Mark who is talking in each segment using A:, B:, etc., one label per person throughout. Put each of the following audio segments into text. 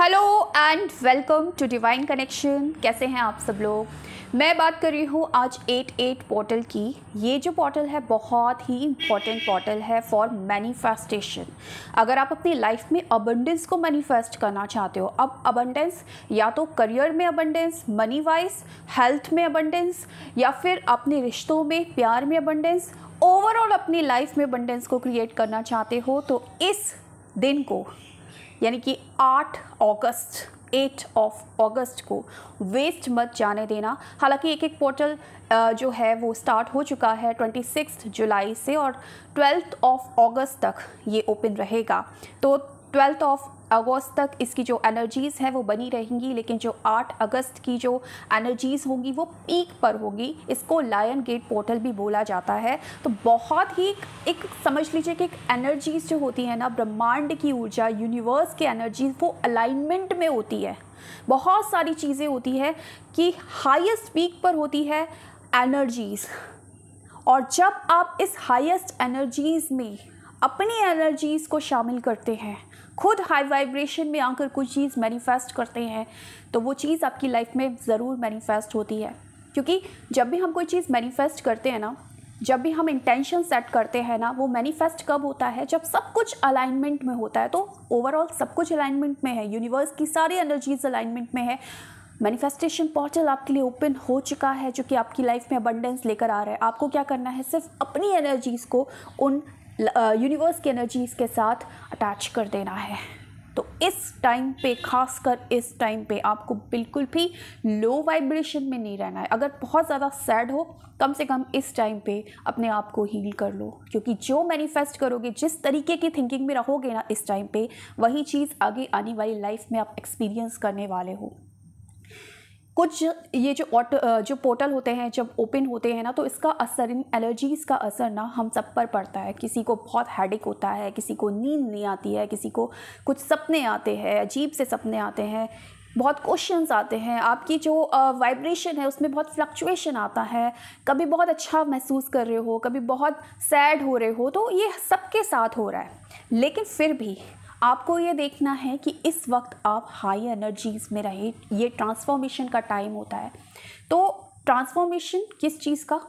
A: hello and welcome to divine connection कैसे हैं आप सब लोग मैं बात कर रही हूँ आज 88 पोर्टल की ये जो पोर्टल है बहुत ही इम्पॉर्टेंट पोर्टल है फॉर मैनिफेस्टेशन अगर आप अपनी लाइफ में अबंडेंस को मैनिफेस्ट करना चाहते हो अब अबंडेंस या तो करियर में अबंडेंस मनी वाइज हेल्थ में अबंडेंस या फिर अपने रिश्तों में प्यार में अबंडेंस ओवरऑल अपनी लाइफ में अबंडेंस को क्रिएट करना चाहते हो तो इस दिन को यानी कि 8 अगस्त 8 ऑफ अगस्त को वेस्ट मत जाने देना हालांकि एक एक पोर्टल जो है वो स्टार्ट हो चुका है 26 जुलाई से और ट्वेल्थ ऑफ अगस्त तक ये ओपन रहेगा तो ट्वेल्थ ऑफ अगस्त तक इसकी जो एनर्जीज़ हैं वो बनी रहेंगी लेकिन जो 8 अगस्त की जो एनर्जीज़ होंगी वो पीक पर होगी इसको लायन गेट पोर्टल भी बोला जाता है तो बहुत ही एक समझ लीजिए कि एक एनर्जीज़ जो होती है ना ब्रह्मांड की ऊर्जा यूनिवर्स की एनर्जी वो अलाइनमेंट में होती है बहुत सारी चीज़ें होती है कि हाइस्ट पीक पर होती है एनर्जीज़ और जब आप इस हाइस्ट एनर्जीज़ में अपनी एनर्जीज़ को शामिल करते हैं खुद हाई वाइब्रेशन में आकर कुछ चीज़ मैनिफेस्ट करते हैं तो वो चीज़ आपकी लाइफ में ज़रूर मैनिफेस्ट होती है क्योंकि जब भी हम कोई चीज़ मैनिफेस्ट करते हैं ना जब भी हम इंटेंशन सेट करते हैं ना वो मैनिफेस्ट कब होता है जब सब कुछ अलाइनमेंट में होता है तो ओवरऑल सब कुछ अलाइनमेंट में है यूनिवर्स की सारी एनर्जीज अलाइनमेंट में है मैनिफेस्टेशन पोर्टल आपके लिए ओपन हो चुका है जो कि आपकी लाइफ में अबंडेंस लेकर आ रहा है आपको क्या करना है सिर्फ अपनी एनर्जीज़ को उन यूनिवर्स की एनर्जीज़ के साथ अटैच कर देना है तो इस टाइम पे खासकर इस टाइम पे आपको बिल्कुल भी लो वाइब्रेशन में नहीं रहना है अगर बहुत ज़्यादा सैड हो कम से कम इस टाइम पे अपने आप को हील कर लो क्योंकि जो मैनिफेस्ट करोगे जिस तरीके की थिंकिंग में रहोगे ना इस टाइम पे वही चीज़ आगे आने वाली लाइफ में आप एक्सपीरियंस करने वाले हो कुछ ये जो ऑट जो पोर्टल होते हैं जब ओपन होते हैं ना तो इसका असर इन एलर्जीज़ का असर ना हम सब पर पड़ता है किसी को बहुत हैडिक होता है किसी को नींद नहीं आती है किसी को कुछ सपने आते हैं अजीब से सपने आते हैं बहुत क्वेश्चंस आते हैं आपकी जो वाइब्रेशन है उसमें बहुत फ्लक्चुएशन आता है कभी बहुत अच्छा महसूस कर रहे हो कभी बहुत सैड हो रहे हो तो ये सबके साथ हो रहा है लेकिन फिर भी आपको ये देखना है कि इस वक्त आप हाई एनर्जीज में रहे ये ट्रांसफॉर्मेशन का टाइम होता है तो ट्रांसफॉर्मेशन किस चीज़ का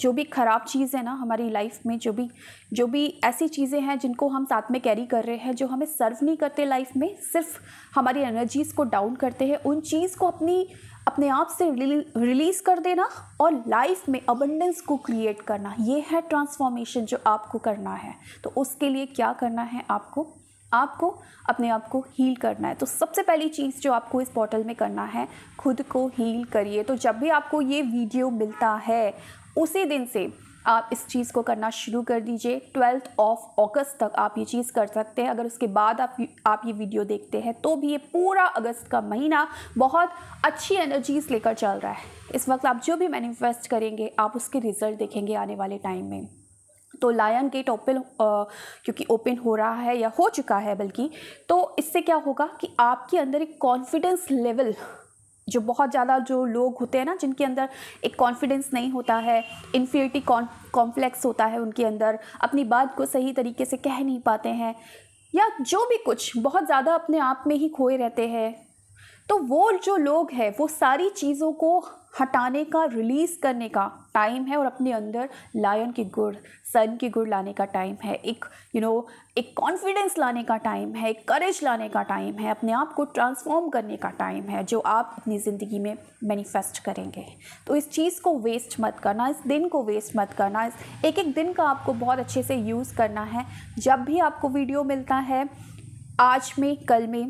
A: जो भी ख़राब चीज़ है ना हमारी लाइफ में जो भी जो भी ऐसी चीज़ें हैं जिनको हम साथ में कैरी कर रहे हैं जो हमें सर्व नहीं करते लाइफ में सिर्फ हमारी एनर्जीज़ को डाउन करते हैं उन चीज़ को अपनी अपने आप से रिलीज़ कर देना और लाइफ में अबंडेंस को क्रिएट करना ये है ट्रांसफॉर्मेशन जो आपको करना है तो उसके लिए क्या करना है आपको आपको अपने आप को हील करना है तो सबसे पहली चीज़ जो आपको इस पोर्टल में करना है खुद को हील करिए तो जब भी आपको ये वीडियो मिलता है उसी दिन से आप इस चीज़ को करना शुरू कर दीजिए ट्वेल्थ ऑफ अगस्त तक आप ये चीज़ कर सकते हैं अगर उसके बाद आप आप ये वीडियो देखते हैं तो भी ये पूरा अगस्त का महीना बहुत अच्छी एनर्जीज लेकर चल रहा है इस वक्त आप जो भी मैनिफेस्ट करेंगे आप उसके रिज़ल्ट देखेंगे आने वाले टाइम में तो लायन गेट ओपन क्योंकि ओपन हो रहा है या हो चुका है बल्कि तो इससे क्या होगा कि आपके अंदर एक कॉन्फिडेंस लेवल जो बहुत ज़्यादा जो लोग होते हैं ना जिनके अंदर एक कॉन्फिडेंस नहीं होता है इन्फीरिटी कॉम्प्लेक्स होता है उनके अंदर अपनी बात को सही तरीके से कह नहीं पाते हैं या जो भी कुछ बहुत ज़्यादा अपने आप में ही खोए रहते हैं तो वो जो लोग हैं वो सारी चीज़ों को हटाने का रिलीज़ करने का टाइम है और अपने अंदर लायन के गुड़ सन की गुड़ लाने का टाइम है एक यू you नो know, एक कॉन्फिडेंस लाने का टाइम है एक करेज लाने का टाइम है अपने आप को ट्रांसफॉर्म करने का टाइम है जो आप अपनी ज़िंदगी में मैनिफेस्ट करेंगे तो इस चीज़ को वेस्ट मत करना इस दिन को वेस्ट मत करना इस एक एक दिन का आपको बहुत अच्छे से यूज़ करना है जब भी आपको वीडियो मिलता है आज में कल में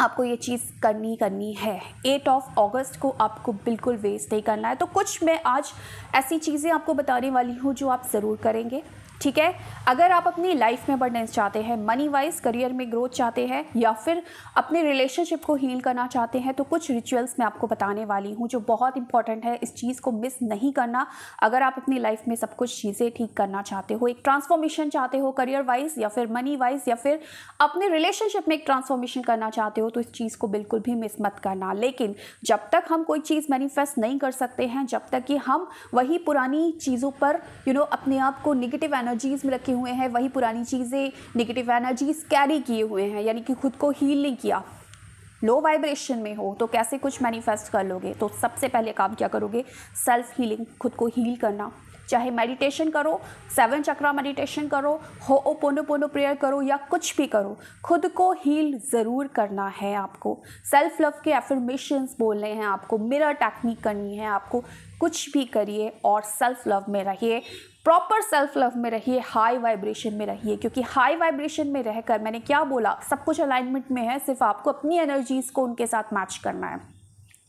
A: आपको ये चीज़ करनी करनी है एट ऑफ अगस्त को आपको बिल्कुल वेस्ट नहीं करना है तो कुछ मैं आज ऐसी चीज़ें आपको बताने वाली हूँ जो आप ज़रूर करेंगे ठीक है अगर आप अपनी लाइफ में अबंडेंस चाहते हैं मनी वाइज करियर में ग्रोथ चाहते हैं या फिर अपने रिलेशनशिप को हील करना चाहते हैं तो कुछ रिचुअल्स मैं आपको बताने वाली हूँ जो बहुत इंपॉर्टेंट है इस चीज़ को मिस नहीं करना अगर आप अपनी लाइफ में सब कुछ चीज़ें ठीक करना चाहते हो एक ट्रांसफॉर्मेशन चाहते हो करियर वाइज या फिर मनी वाइज या फिर अपने रिलेशनशिप में एक ट्रांसफॉर्मेशन करना चाहते हो तो इस चीज़ को बिल्कुल भी मिस मत करना लेकिन जब तक हम कोई चीज़ मैनिफेस्ट नहीं कर सकते हैं जब तक कि हम वही पुरानी चीज़ों पर यू you नो know, अपने आप को निगेटिव एनर्जीज़ में रखे हुए हैं वही पुरानी चीज़ें निगेटिव एनर्जीज़ कैरी किए हुए हैं यानी कि खुद को हील नहीं किया लो वाइब्रेशन में हो तो कैसे कुछ मैनिफेस्ट कर लोगे तो सबसे पहले काम क्या करोगे सेल्फ हीलिंग खुद को हील करना चाहे मेडिटेशन करो सेवन चक्रा मेडिटेशन करो हो ओ पोनो पोनो प्रेयर करो या कुछ भी करो खुद को हील ज़रूर करना है आपको सेल्फ लव के एफर्मेशंस बोलने हैं आपको मिरर टेक्निक करनी है आपको कुछ भी करिए और सेल्फ लव में रहिए प्रॉपर सेल्फ लव में रहिए हाई वाइब्रेशन में रहिए क्योंकि हाई वाइब्रेशन में रहकर मैंने क्या बोला सब कुछ अलाइनमेंट में है सिर्फ आपको अपनी एनर्जीज़ को उनके साथ मैच करना है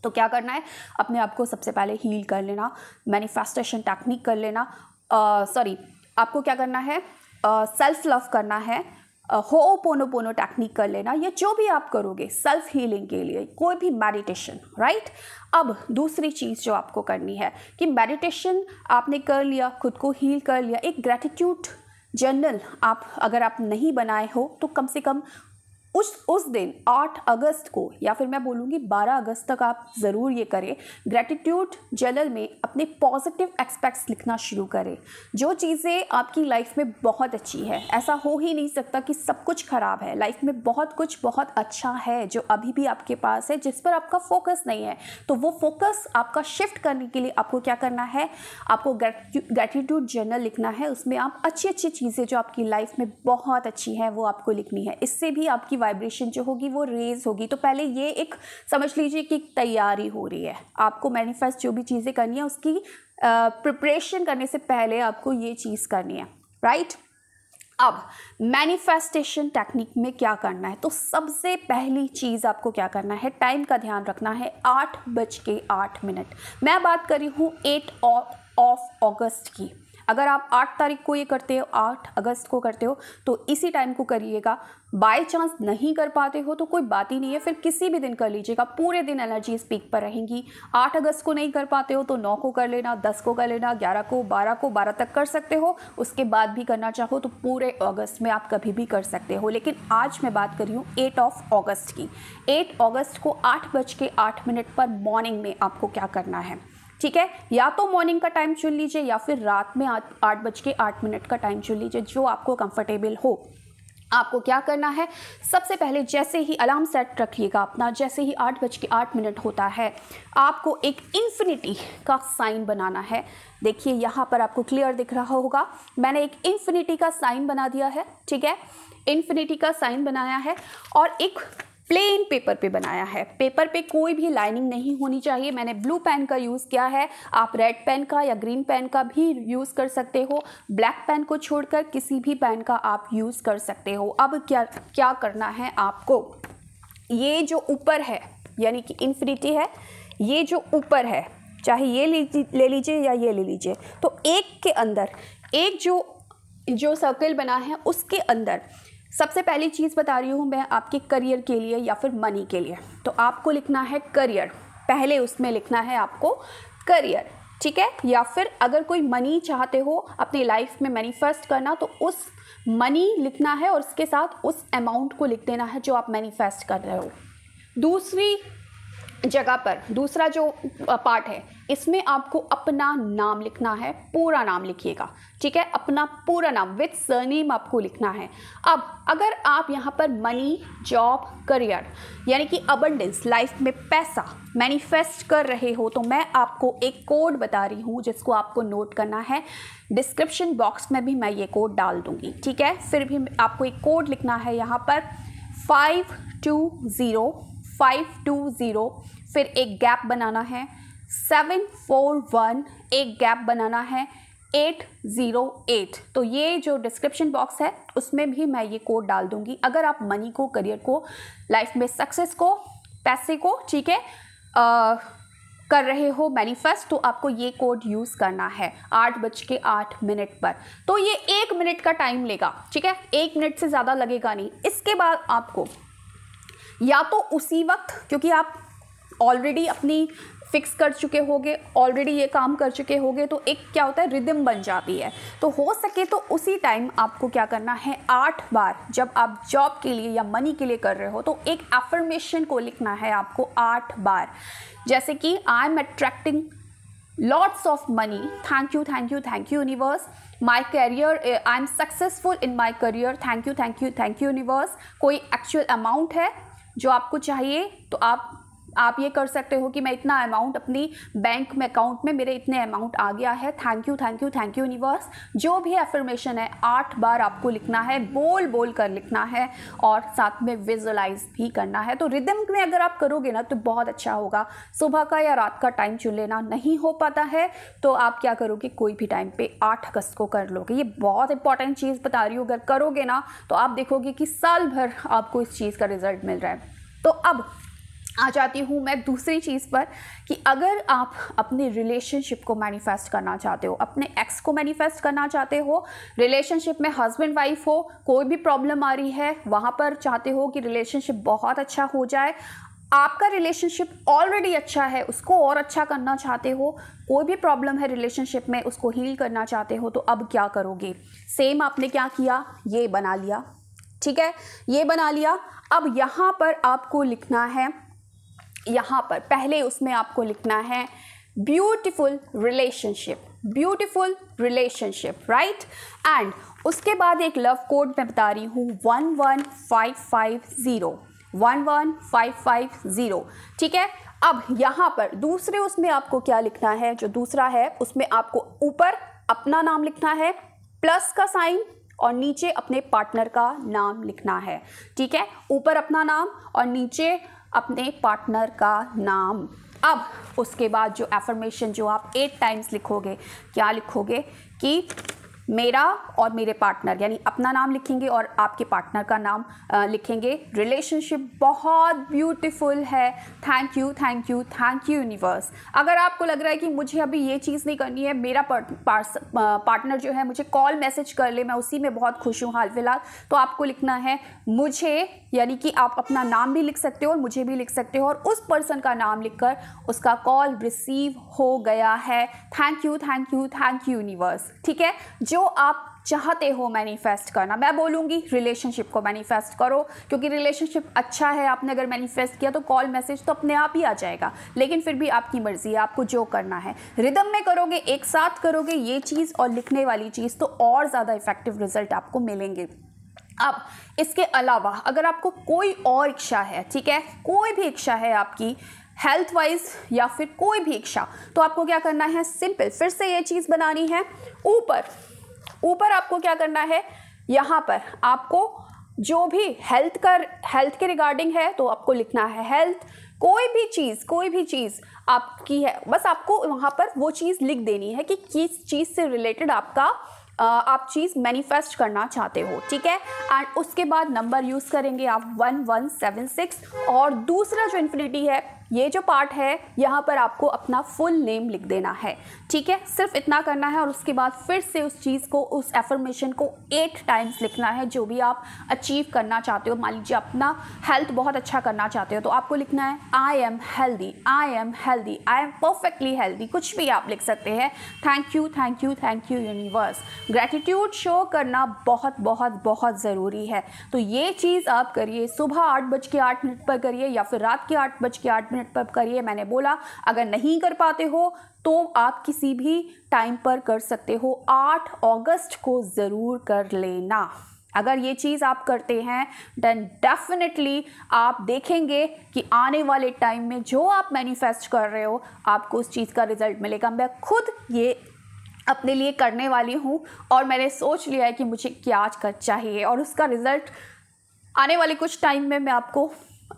A: तो क्या करना है अपने आप को सबसे पहले हील कर लेना मैनिफेस्टेशन टेक्निक कर लेना सॉरी आपको क्या करना है सेल्फ uh, लव करना है हो पोनो पोनो टेक्निक कर लेना या जो भी आप करोगे सेल्फ हीलिंग के लिए कोई भी मेडिटेशन राइट अब दूसरी चीज़ जो आपको करनी है कि मेडिटेशन आपने कर लिया खुद को हील कर लिया एक ग्रेटिट्यूड जर्नल आप अगर आप नहीं बनाए हो तो कम से कम उस उस दिन 8 अगस्त को या फिर मैं बोलूँगी 12 अगस्त तक आप ज़रूर ये करें ग्रेटिट्यूड जर्नल में अपने पॉजिटिव एक्सपेक्ट्स लिखना शुरू करें जो चीज़ें आपकी लाइफ में बहुत अच्छी है ऐसा हो ही नहीं सकता कि सब कुछ ख़राब है लाइफ में बहुत कुछ बहुत अच्छा है जो अभी भी आपके पास है जिस पर आपका फोकस नहीं है तो वो फोकस आपका शिफ्ट करने के लिए आपको क्या करना है आपको ग्रैटिट्यूड जर्नल लिखना है उसमें आप अच्छी अच्छी चीज़ें जो आपकी लाइफ में बहुत अच्छी हैं वो आपको लिखनी है इससे भी आपकी वाइब्रेशन जो होगी वो रेज होगी तो पहले ये एक समझ लीजिए कि तैयारी हो रही है आपको मैनिफेस्ट जो भी चीज़ें करनी है उसकी प्रिपरेशन करने से पहले आपको ये चीज़ करनी है राइट अब मैनिफेस्टेशन टेक्निक में क्या करना है तो सबसे पहली चीज़ आपको क्या करना है टाइम का ध्यान रखना है आठ बज के आठ मिनट मैं बात कर रही हूँ एट ऑफ अगस्त की अगर आप आठ तारीख को ये करते हो आठ अगस्त को करते हो तो इसी टाइम को करिएगा बाय चांस नहीं कर पाते हो तो कोई बात ही नहीं है फिर किसी भी दिन कर लीजिएगा पूरे दिन एनर्जी पीक पर रहेंगी आठ अगस्त को नहीं कर पाते हो तो नौ को कर लेना दस को कर लेना ग्यारह को बारह को बारह तक कर सकते हो उसके बाद भी करना चाहो तो पूरे अगस्त में आप कभी भी कर सकते हो लेकिन आज मैं बात कर रही हूँ एट ऑफ ऑगस्ट की एट ऑगस्ट को आठ बज के आठ मिनट पर मॉर्निंग में आपको क्या करना है ठीक है या तो मॉर्निंग का टाइम चुन लीजिए या फिर रात में आठ बज के आठ मिनट का टाइम चुन लीजिए जो आपको कंफर्टेबल हो आपको क्या करना है सबसे पहले जैसे ही अलार्म सेट रखिएगा अपना जैसे ही आठ बज के आठ मिनट होता है आपको एक इन्फिनिटी का साइन बनाना है देखिए यहाँ पर आपको क्लियर दिख रहा होगा मैंने एक इन्फिनिटी का साइन बना दिया है ठीक है इन्फिनिटी का साइन बनाया है और एक प्लेन पेपर पे बनाया है पेपर पे कोई भी लाइनिंग नहीं होनी चाहिए मैंने ब्लू पेन का यूज़ किया है आप रेड पेन का या ग्रीन पेन का भी यूज़ कर सकते हो ब्लैक पेन को छोड़कर किसी भी पेन का आप यूज़ कर सकते हो अब क्या क्या करना है आपको ये जो ऊपर है यानी कि इन्फिनिटी है ये जो ऊपर है चाहे ये ले लीजिए या ये ले लीजिए तो एक के अंदर एक जो जो सर्कल बना है उसके अंदर सबसे पहली चीज़ बता रही हूँ मैं आपके करियर के लिए या फिर मनी के लिए तो आपको लिखना है करियर पहले उसमें लिखना है आपको करियर ठीक है या फिर अगर कोई मनी चाहते हो अपनी लाइफ में मैनिफेस्ट करना तो उस मनी लिखना है और उसके साथ उस अमाउंट को लिख देना है जो आप मैनिफेस्ट कर रहे हो दूसरी जगह पर दूसरा जो पार्ट है इसमें आपको अपना नाम लिखना है पूरा नाम लिखिएगा ठीक है अपना पूरा नाम विथ सरनेम आपको लिखना है अब अगर आप यहाँ पर मनी जॉब करियर यानी कि अबंडेंस लाइफ में पैसा मैनिफेस्ट कर रहे हो तो मैं आपको एक कोड बता रही हूँ जिसको आपको नोट करना है डिस्क्रिप्शन बॉक्स में भी मैं ये कोड डाल दूँगी ठीक है फिर भी आपको एक कोड लिखना है यहाँ पर five two zero five two zero फिर एक गैप बनाना है सेवन फोर वन एक गैप बनाना है एट ज़ीरो एट तो ये जो डिस्क्रिप्शन बॉक्स है उसमें भी मैं ये कोड डाल दूंगी अगर आप मनी को करियर को लाइफ में सक्सेस को पैसे को ठीक है कर रहे हो मैनिफेस्ट तो आपको ये कोड यूज़ करना है आठ बज के आठ मिनट पर तो ये एक मिनट का टाइम लेगा ठीक है एक मिनट से ज़्यादा लगेगा नहीं इसके बाद आपको या तो उसी वक्त क्योंकि आप ऑलरेडी अपनी फिक्स कर चुके होगे ऑलरेडी ये काम कर चुके होगे तो एक क्या होता है रिदम बन जाती है तो हो सके तो उसी टाइम आपको क्या करना है आठ बार जब आप जॉब के लिए या मनी के लिए कर रहे हो तो एक एफर्मेशन को लिखना है आपको आठ बार जैसे कि I am attracting of money thank you thank you thank you universe my career I am successful in my career thank you thank you thank you universe कोई एक्चुअल अमाउंट है जो आपको चाहिए तो आप आप ये कर सकते हो कि मैं इतना अमाउंट अपनी बैंक में अकाउंट में मेरे इतने अमाउंट आ गया है thank you thank you thank you universe जो भी एफर्मेशन है आठ बार आपको लिखना है बोल बोल कर लिखना है और साथ में विजुलाइज भी करना है तो रिदम में अगर आप करोगे ना तो बहुत अच्छा होगा सुबह का या रात का टाइम चुन लेना नहीं हो पाता है तो आप क्या करोगे कोई भी टाइम पे आठ अगस्त को कर लोगे ये बहुत इंपॉर्टेंट चीज़ बता रही हूँ अगर करोगे ना तो आप देखोगे कि साल भर आपको इस चीज़ का रिजल्ट मिल रहा है तो अब आ जाती हूँ मैं दूसरी चीज़ पर कि अगर आप अपने रिलेशनशिप को मैनिफेस्ट करना चाहते हो अपने एक्स को मैनिफेस्ट करना चाहते हो रिलेशनशिप में हस्बैंड वाइफ हो कोई भी प्रॉब्लम आ रही है वहाँ पर चाहते हो कि रिलेशनशिप बहुत अच्छा हो जाए आपका रिलेशनशिप ऑलरेडी अच्छा है उसको और अच्छा करना चाहते हो कोई भी प्रॉब्लम है रिलेशनशिप में उसको हील करना चाहते हो तो अब क्या करोगे सेम आपने क्या किया ये बना लिया ठीक है ये बना लिया अब यहाँ पर आपको लिखना है यहाँ पर पहले उसमें आपको लिखना है beautiful relationship beautiful relationship right and उसके बाद एक लव कोड मैं बता रही हूँ one one five five zero one one five five zero ठीक है अब यहाँ पर दूसरे उसमें आपको क्या लिखना है जो दूसरा है उसमें आपको ऊपर अपना नाम लिखना है प्लस का साइन और नीचे अपने पार्टनर का नाम लिखना है ठीक है ऊपर अपना नाम और नीचे अपने पार्टनर का नाम अब उसके बाद जो एफर्मेशन जो आप एट टाइम्स लिखोगे क्या लिखोगे कि मेरा और मेरे पार्टनर यानी अपना नाम लिखेंगे और आपके पार्टनर का नाम लिखेंगे रिलेशनशिप बहुत ब्यूटीफुल है thank you thank you thank you universe अगर आपको लग रहा है कि मुझे अभी ये चीज़ नहीं करनी है मेरा पार्टनर जो है मुझे कॉल मैसेज कर ले मैं उसी में बहुत खुश हूँ हाल फिलहाल तो आपको लिखना है मुझे यानी कि आप अपना नाम भी लिख सकते हो और मुझे भी लिख सकते हो और उस पर्सन का नाम लिख कर उसका कॉल रिसीव हो गया है thank you thank you thank you universe ठीक है जो जो आप चाहते हो मैनिफेस्ट करना मैं बोलूँगी रिलेशनशिप को मैनिफेस्ट करो क्योंकि रिलेशनशिप अच्छा है आपने अगर मैनिफेस्ट किया तो कॉल मैसेज तो अपने आप ही आ जाएगा लेकिन फिर भी आपकी मर्ज़ी है आपको जो करना है रिदम में करोगे एक साथ करोगे ये चीज़ और लिखने वाली चीज़ तो और ज़्यादा इफेक्टिव रिजल्ट आपको मिलेंगे अब इसके अलावा अगर आपको कोई और इच्छा है ठीक है कोई भी इच्छा है आपकी हेल्थ वाइज या फिर कोई भी इच्छा तो आपको क्या करना है सिंपल फिर से ये चीज़ बनानी है ऊपर ऊपर आपको क्या करना है यहाँ पर आपको जो भी हेल्थ का हेल्थ के रिगार्डिंग है तो आपको लिखना है हेल्थ कोई भी चीज़ कोई भी चीज़ आपकी है बस आपको वहाँ पर वो चीज़ लिख देनी है कि किस चीज़ से रिलेटेड आपका आप चीज़ मैनिफेस्ट करना चाहते हो ठीक है एंड उसके बाद नंबर यूज़ करेंगे आप वन वन सेवन सिक्स और दूसरा जो इन्फिनिटी है ये जो पार्ट है यहाँ पर आपको अपना फुल नेम लिख देना है ठीक है सिर्फ इतना करना है और उसके बाद फिर से उस चीज़ को उस एफर्मेशन को एट टाइम्स लिखना है जो भी आप अचीव करना चाहते हो मान लीजिए अपना हेल्थ बहुत अच्छा करना चाहते हो तो आपको लिखना है I am healthy I am healthy I am perfectly healthy कुछ भी आप लिख सकते हैं thank you thank you thank you universe gratitude show करना बहुत बहुत बहुत ज़रूरी है तो ये चीज़ आप करिए सुबह आठ बज के आठ मिनट पर करिए या फिर रात के आठ बज के आठ मिनट मिनट पर करिए मैंने बोला अगर नहीं कर पाते हो तो आप किसी भी टाइम पर कर सकते हो आठ अगस्त को ज़रूर कर लेना अगर ये चीज़ आप करते हैं देन डेफिनेटली आप देखेंगे कि आने वाले टाइम में जो आप मैनिफेस्ट कर रहे हो आपको उस चीज़ का रिजल्ट मिलेगा मैं खुद ये अपने लिए करने वाली हूँ और मैंने सोच लिया है कि मुझे क्या आज का चाहिए और उसका रिज़ल्ट आने वाले कुछ टाइम में मैं आपको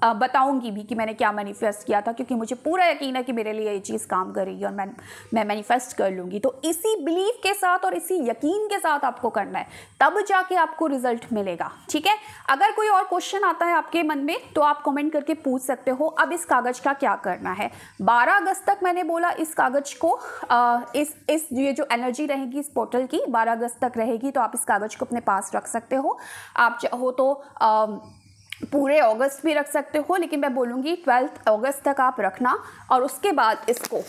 A: बताऊंगी भी कि मैंने क्या मैनिफेस्ट किया था क्योंकि मुझे पूरा यकीन है कि मेरे लिए ये चीज़ काम करेगी और मैं मैं मैनिफेस्ट कर लूँगी तो इसी बिलीव के साथ और इसी यकीन के साथ आपको करना है तब जाके आपको रिजल्ट मिलेगा ठीक है अगर कोई और क्वेश्चन आता है आपके मन में तो आप कमेंट करके पूछ सकते हो अब इस कागज़ का क्या करना है बारह अगस्त तक मैंने बोला इस कागज़ को आ, इस इस ये जो एनर्जी रहेगी इस पोर्टल की बारह अगस्त तक रहेगी तो आप इस कागज़ को अपने पास रख सकते हो आप चाहो तो आ, पूरे अगस्त भी रख सकते हो लेकिन मैं बोलूँगी ट्वेल्थ अगस्त तक आप रखना और उसके बाद इसको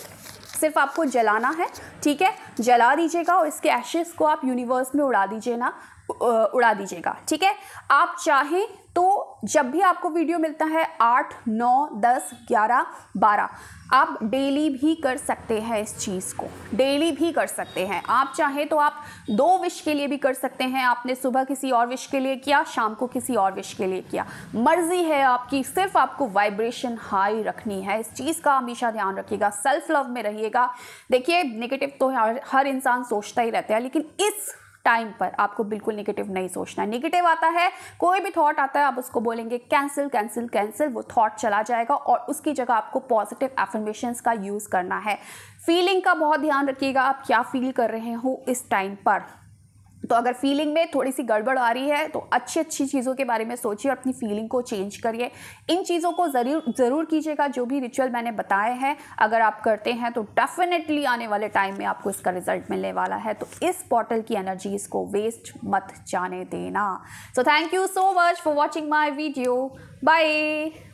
A: सिर्फ आपको जलाना है ठीक है जला दीजिएगा और इसके एशेज को आप यूनिवर्स में उड़ा दीजिए ना उड़ा दीजिएगा ठीक है आप चाहें तो जब भी आपको वीडियो मिलता है आठ नौ दस ग्यारह बारह आप डेली भी कर सकते हैं इस चीज़ को डेली भी कर सकते हैं आप चाहें तो आप दो विश के लिए भी कर सकते हैं आपने सुबह किसी और विश के लिए किया शाम को किसी और विश के लिए किया मर्जी है आपकी सिर्फ आपको वाइब्रेशन हाई रखनी है इस चीज़ का हमेशा ध्यान रखिएगा सेल्फ लव में रहिएगा देखिए नेगेटिव तो हर इंसान सोचता ही रहता है लेकिन इस टाइम पर आपको बिल्कुल निगेटिव नहीं सोचना है निगेटिव आता है कोई भी थॉट आता है आप उसको बोलेंगे कैंसिल कैंसिल कैंसिल वो थॉट चला जाएगा और उसकी जगह आपको पॉजिटिव एफर्मेशन का यूज़ करना है फीलिंग का बहुत ध्यान रखिएगा आप क्या फील कर रहे हो इस टाइम पर तो अगर फीलिंग में थोड़ी सी गड़बड़ आ रही है तो अच्छी अच्छी चीज़ों के बारे में सोचिए और अपनी फीलिंग को चेंज करिए इन चीज़ों को ज़रूर ज़रूर कीजिएगा जो भी रिचुअल मैंने बताए हैं अगर आप करते हैं तो डेफिनेटली आने वाले टाइम में आपको इसका रिजल्ट मिलने वाला है तो इस बॉटल की एनर्जीज़ को वेस्ट मत जाने देना so thank you so much for watching my video bye